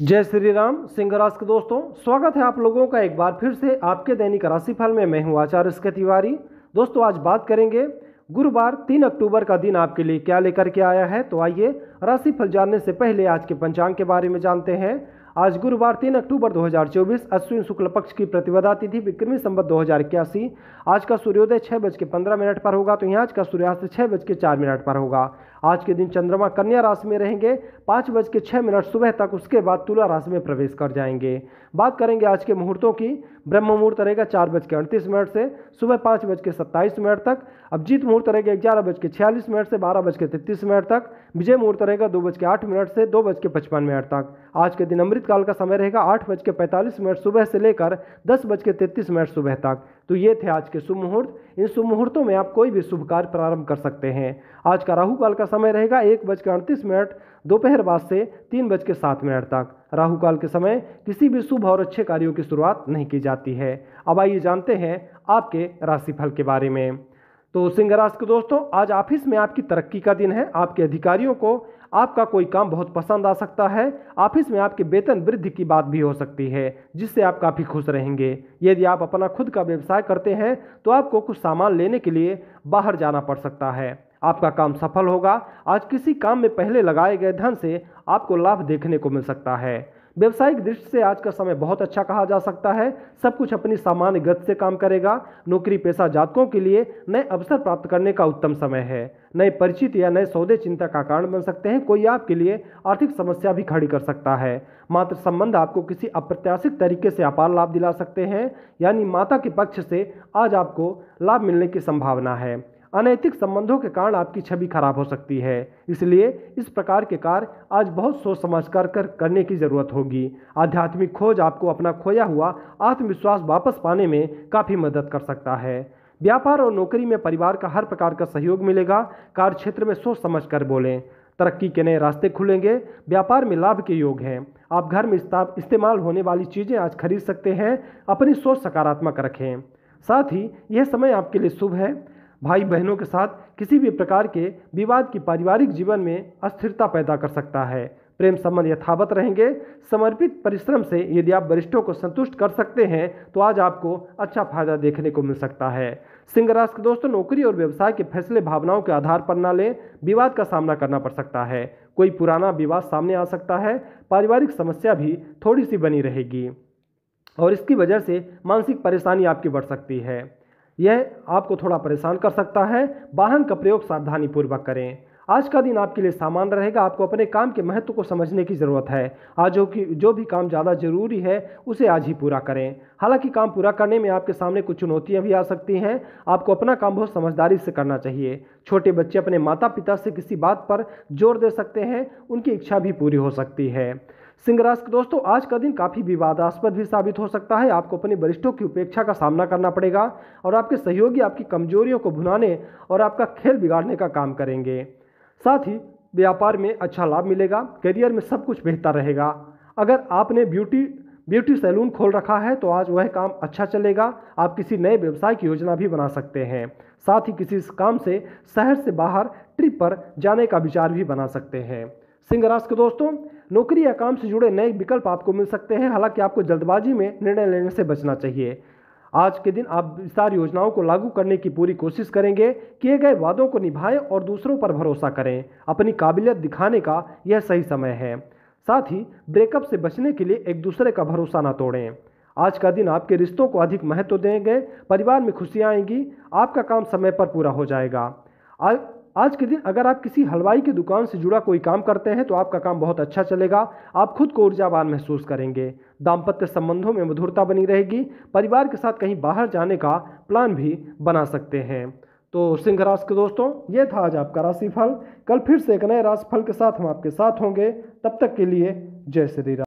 जय श्री राम सिंह राशि के दोस्तों स्वागत है आप लोगों का एक बार फिर से आपके दैनिक राशिफल में मैं हूं आचार्य इसके तिवारी दोस्तों आज बात करेंगे गुरुवार तीन अक्टूबर का दिन आपके लिए क्या लेकर के आया है तो आइए राशिफल जानने से पहले आज के पंचांग के बारे में जानते हैं आज गुरुवार तीन अक्टूबर 2024 अश्विन शुक्ल पक्ष की प्रतिवदा तिथि विक्रमी संबत दो आज का सूर्योदय छः बज के पंद्रह मिनट पर होगा तो यहाँ आज का सूर्यास्त छः बज के चार मिनट पर होगा आज के दिन चंद्रमा कन्या राशि में रहेंगे पाँच बज के छः मिनट सुबह तक उसके बाद तुला राशि में प्रवेश कर जाएंगे बात करेंगे आज के मुहूर्तों की ब्रह्म मुहूर्त रहेगा चार बज के अड़तीस मिनट से सुबह पाँच बज के सत्ताईस मिनट तक अभिजीत मुहूर्त रहेगा ग्यारह बज के छियालीस मिनट से बारह बज के तैंतीस मिनट तक विजय मुहूर्त रहेगा दो बज के आठ मिनट से दो बज के पचपन मिनट तक आज के दिन अमृत अमृत काल का समय रहेगा आठ बज के पैंतालीस मिनट सुबह से लेकर दस बज के तैंतीस मिनट सुबह तक तो ये थे आज के शुभ मुहूर्त इन शुभ मुहूर्तों में आप कोई भी शुभ कार्य प्रारंभ कर सकते हैं आज का राहु काल का समय रहेगा एक बज के अड़तीस मिनट दोपहर बाद से तीन बज के सात मिनट तक राहु काल के समय किसी भी शुभ और अच्छे कार्यों की शुरुआत नहीं की जाती है अब आइए जानते हैं आपके राशिफल के बारे में तो सिंह राशि के दोस्तों आज ऑफिस में आपकी तरक्की का दिन है आपके अधिकारियों को आपका कोई काम बहुत पसंद आ सकता है ऑफिस में आपके वेतन वृद्धि की बात भी हो सकती है जिससे आप काफ़ी खुश रहेंगे यदि आप अपना खुद का व्यवसाय करते हैं तो आपको कुछ सामान लेने के लिए बाहर जाना पड़ सकता है आपका काम सफल होगा आज किसी काम में पहले लगाए गए धन से आपको लाभ देखने को मिल सकता है व्यवसायिक दृष्टि से आज का समय बहुत अच्छा कहा जा सकता है सब कुछ अपनी सामान्य गति से काम करेगा नौकरी पेशा जातकों के लिए नए अवसर प्राप्त करने का उत्तम समय है नए परिचित या नए सौदे चिंता का कारण बन सकते हैं कोई आपके लिए आर्थिक समस्या भी खड़ी कर सकता है मात्र संबंध आपको किसी अप्रत्याशित तरीके से अपार लाभ दिला सकते हैं यानी माता के पक्ष से आज आपको लाभ मिलने की संभावना है अनैतिक संबंधों के कारण आपकी छवि खराब हो सकती है इसलिए इस प्रकार के कार्य आज बहुत सोच समझ कर, कर करने की ज़रूरत होगी आध्यात्मिक खोज आपको अपना खोया हुआ आत्मविश्वास वापस पाने में काफ़ी मदद कर सकता है व्यापार और नौकरी में परिवार का हर प्रकार का सहयोग मिलेगा कार्य क्षेत्र में सोच समझ कर बोलें तरक्की के नए रास्ते खुलेंगे व्यापार में लाभ के योग हैं आप घर में इस्तेमाल होने वाली चीज़ें आज खरीद सकते हैं अपनी सोच सकारात्मक रखें साथ ही यह समय आपके लिए शुभ है भाई बहनों के साथ किसी भी प्रकार के विवाद की पारिवारिक जीवन में अस्थिरता पैदा कर सकता है प्रेम संबंध यथावत रहेंगे समर्पित परिश्रम से यदि आप वरिष्ठों को संतुष्ट कर सकते हैं तो आज आपको अच्छा फायदा देखने को मिल सकता है सिंह राशि के दोस्तों नौकरी और व्यवसाय के फैसले भावनाओं के आधार पर ना लें विवाद का सामना करना पड़ सकता है कोई पुराना विवाद सामने आ सकता है पारिवारिक समस्या भी थोड़ी सी बनी रहेगी और इसकी वजह से मानसिक परेशानी आपकी बढ़ सकती है यह आपको थोड़ा परेशान कर सकता है वाहन का प्रयोग सावधानीपूर्वक करें आज का दिन आपके लिए सामान्य रहेगा आपको अपने काम के महत्व को समझने की ज़रूरत है आज जो कि जो भी काम ज़्यादा जरूरी है उसे आज ही पूरा करें हालांकि काम पूरा करने में आपके सामने कुछ चुनौतियां भी आ सकती हैं आपको अपना काम बहुत समझदारी से करना चाहिए छोटे बच्चे अपने माता पिता से किसी बात पर जोर दे सकते हैं उनकी इच्छा भी पूरी हो सकती है सिंह राशि दोस्तों आज का दिन काफ़ी विवादास्पद भी साबित हो सकता है आपको अपने वरिष्ठों की उपेक्षा का सामना करना पड़ेगा और आपके सहयोगी आपकी कमजोरियों को भुनाने और आपका खेल बिगाड़ने का काम करेंगे साथ ही व्यापार में अच्छा लाभ मिलेगा करियर में सब कुछ बेहतर रहेगा अगर आपने ब्यूटी ब्यूटी सैलून खोल रखा है तो आज वह काम अच्छा चलेगा आप किसी नए व्यवसाय की योजना भी बना सकते हैं साथ ही किसी काम से शहर से बाहर ट्रिप पर जाने का विचार भी बना सकते हैं सिंह राशि के दोस्तों नौकरी या काम से जुड़े नए विकल्प आपको मिल सकते हैं हालांकि आपको जल्दबाजी में निर्णय लेने से बचना चाहिए आज के दिन आप विस्तार योजनाओं को लागू करने की पूरी कोशिश करेंगे किए गए वादों को निभाएं और दूसरों पर भरोसा करें अपनी काबिलियत दिखाने का यह सही समय है साथ ही ब्रेकअप से बचने के लिए एक दूसरे का भरोसा न तोड़ें आज का दिन आपके रिश्तों को अधिक महत्व देंगे परिवार में खुशियाँ आएंगी आपका काम समय पर पूरा हो जाएगा आज आज के दिन अगर आप किसी हलवाई की दुकान से जुड़ा कोई काम करते हैं तो आपका काम बहुत अच्छा चलेगा आप खुद को ऊर्जावान महसूस करेंगे दाम्पत्य संबंधों में मधुरता बनी रहेगी परिवार के साथ कहीं बाहर जाने का प्लान भी बना सकते हैं तो सिंह राशि के दोस्तों ये था आज आपका राशिफल कल फिर से एक नए राशिफल के साथ हम आपके साथ होंगे तब तक के लिए जय श्री राम